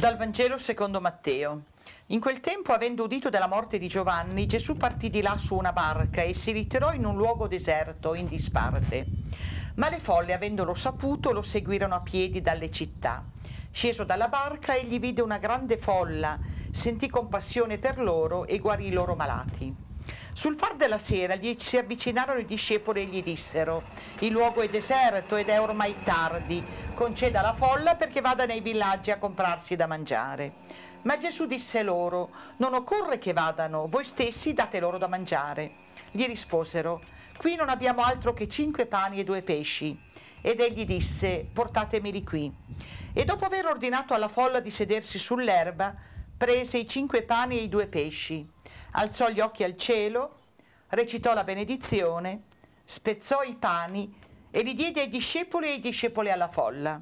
Dal Vangelo secondo Matteo. In quel tempo, avendo udito della morte di Giovanni, Gesù partì di là su una barca e si ritirò in un luogo deserto, in disparte. Ma le folle, avendolo saputo, lo seguirono a piedi dalle città. Sceso dalla barca, egli vide una grande folla, sentì compassione per loro e guarì i loro malati. Sul far della sera gli si avvicinarono i discepoli e gli dissero «Il luogo è deserto ed è ormai tardi, conceda la folla perché vada nei villaggi a comprarsi da mangiare». Ma Gesù disse loro «Non occorre che vadano, voi stessi date loro da mangiare». Gli risposero «Qui non abbiamo altro che cinque pani e due pesci». Ed egli disse «Portatemeli qui». E dopo aver ordinato alla folla di sedersi sull'erba, prese i cinque pani e i due pesci alzò gli occhi al cielo, recitò la benedizione, spezzò i pani e li diede ai discepoli e ai discepoli alla folla.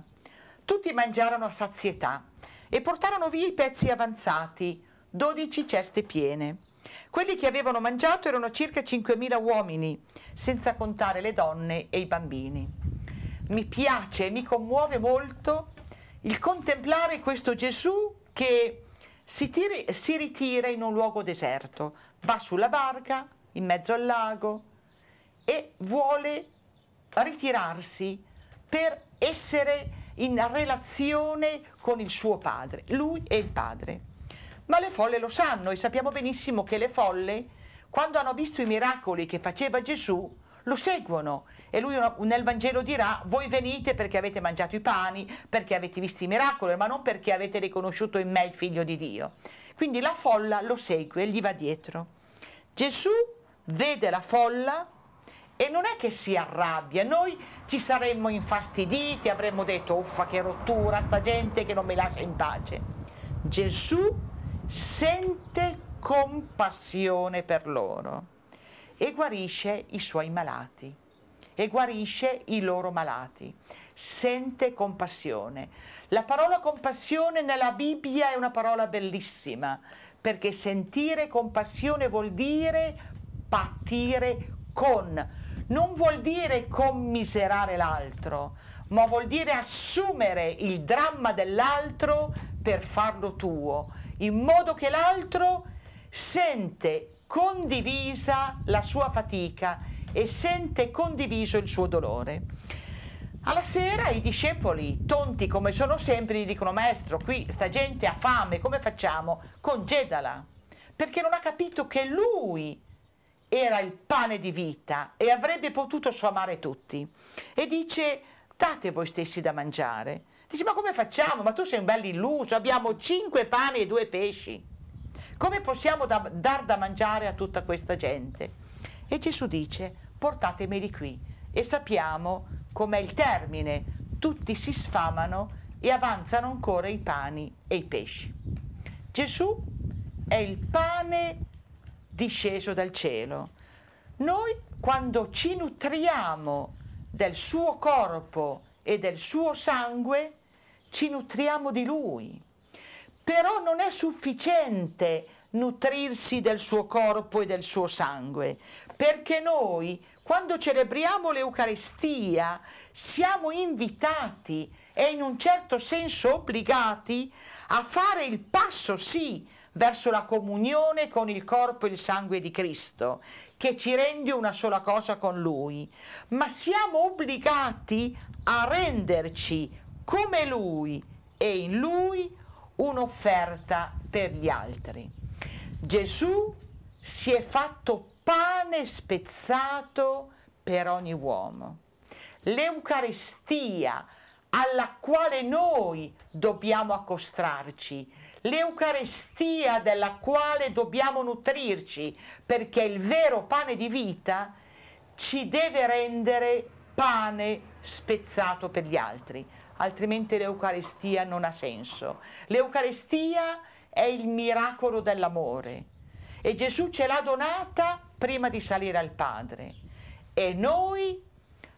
Tutti mangiarono a sazietà e portarono via i pezzi avanzati, dodici ceste piene. Quelli che avevano mangiato erano circa 5.000 uomini, senza contare le donne e i bambini. Mi piace, mi commuove molto il contemplare questo Gesù che si, tiri, si ritira in un luogo deserto, va sulla barca in mezzo al lago e vuole ritirarsi per essere in relazione con il suo padre, lui e il padre. Ma le folle lo sanno e sappiamo benissimo che le folle, quando hanno visto i miracoli che faceva Gesù, lo seguono e lui nel Vangelo dirà voi venite perché avete mangiato i pani, perché avete visto i miracoli, ma non perché avete riconosciuto in me il figlio di Dio. Quindi la folla lo segue e gli va dietro. Gesù vede la folla e non è che si arrabbia, noi ci saremmo infastiditi, avremmo detto uffa che rottura sta gente che non mi lascia in pace. Gesù sente compassione per loro e guarisce i suoi malati e guarisce i loro malati. Sente compassione. La parola compassione nella Bibbia è una parola bellissima, perché sentire compassione vuol dire patire con. Non vuol dire commiserare l'altro, ma vuol dire assumere il dramma dell'altro per farlo tuo, in modo che l'altro sente condivisa la sua fatica e sente condiviso il suo dolore. Alla sera i discepoli, tonti come sono sempre, gli dicono maestro, qui sta gente ha fame, come facciamo? Congedala, perché non ha capito che lui era il pane di vita e avrebbe potuto sfamare tutti. E dice, date voi stessi da mangiare. Dice, ma come facciamo? Ma tu sei un bel illuso, abbiamo cinque pani e due pesci. Come possiamo da, dar da mangiare a tutta questa gente? E Gesù dice, portatemeli qui e sappiamo com'è il termine, tutti si sfamano e avanzano ancora i pani e i pesci. Gesù è il pane disceso dal cielo. Noi quando ci nutriamo del suo corpo e del suo sangue, ci nutriamo di lui però non è sufficiente nutrirsi del suo corpo e del suo sangue, perché noi quando celebriamo l'Eucarestia siamo invitati e in un certo senso obbligati a fare il passo sì verso la comunione con il corpo e il sangue di Cristo, che ci rende una sola cosa con Lui, ma siamo obbligati a renderci come Lui e in Lui un'offerta per gli altri. Gesù si è fatto pane spezzato per ogni uomo. L'Eucaristia alla quale noi dobbiamo accostarci, l'Eucaristia della quale dobbiamo nutrirci, perché il vero pane di vita ci deve rendere pane spezzato per gli altri altrimenti l'Eucarestia non ha senso. L'Eucarestia è il miracolo dell'amore e Gesù ce l'ha donata prima di salire al Padre e noi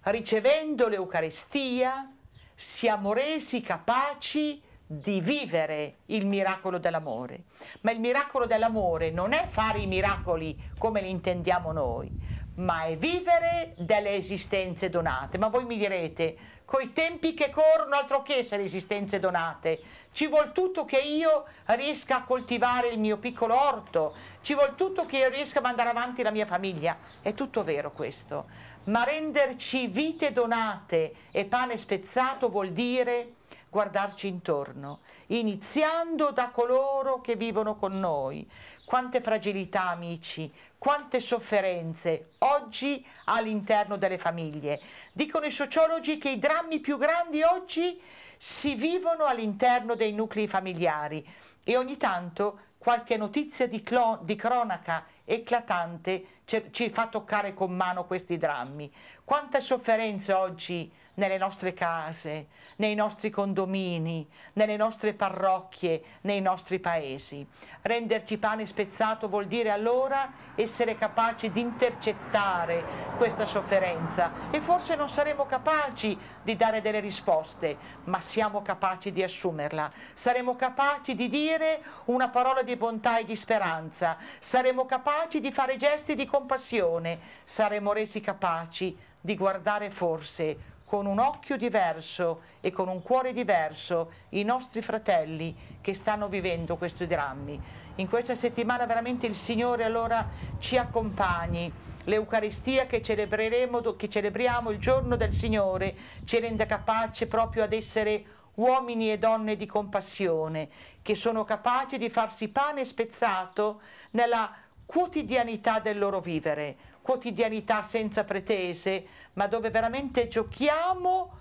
ricevendo l'Eucarestia siamo resi capaci di vivere il miracolo dell'amore. Ma il miracolo dell'amore non è fare i miracoli come li intendiamo noi, ma è vivere delle esistenze donate. Ma voi mi direte, coi tempi che corrono, altro che essere esistenze donate, ci vuol tutto che io riesca a coltivare il mio piccolo orto, ci vuol tutto che io riesca a mandare avanti la mia famiglia, è tutto vero questo, ma renderci vite donate e pane spezzato vuol dire guardarci intorno, iniziando da coloro che vivono con noi. Quante fragilità, amici, quante sofferenze oggi all'interno delle famiglie. Dicono i sociologi che i drammi più grandi oggi si vivono all'interno dei nuclei familiari e ogni tanto qualche notizia di, di cronaca eclatante ci fa toccare con mano questi drammi. Quanta sofferenza oggi nelle nostre case, nei nostri condomini, nelle nostre parrocchie, nei nostri paesi. Renderci pane spezzato vuol dire allora essere capaci di intercettare questa sofferenza e forse non saremo capaci di dare delle risposte, ma siamo capaci di assumerla, saremo capaci di dire una parola di bontà e di speranza, saremo capaci di fare gesti di compassione, saremo resi capaci di guardare forse con un occhio diverso e con un cuore diverso i nostri fratelli che stanno vivendo questi drammi. In questa settimana veramente il Signore allora ci accompagni. L'Eucaristia che, che celebriamo il giorno del Signore ci rende capaci proprio ad essere uomini e donne di compassione che sono capaci di farsi pane spezzato nella quotidianità del loro vivere quotidianità senza pretese, ma dove veramente giochiamo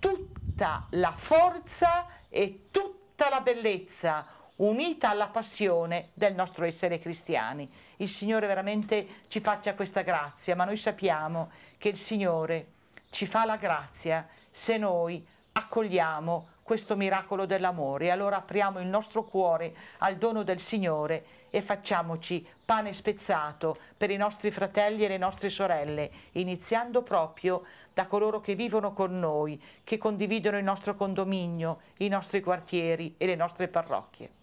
tutta la forza e tutta la bellezza unita alla passione del nostro essere cristiani. Il Signore veramente ci faccia questa grazia, ma noi sappiamo che il Signore ci fa la grazia se noi accogliamo questo miracolo dell'amore. E allora apriamo il nostro cuore al dono del Signore e facciamoci pane spezzato per i nostri fratelli e le nostre sorelle, iniziando proprio da coloro che vivono con noi, che condividono il nostro condominio, i nostri quartieri e le nostre parrocchie.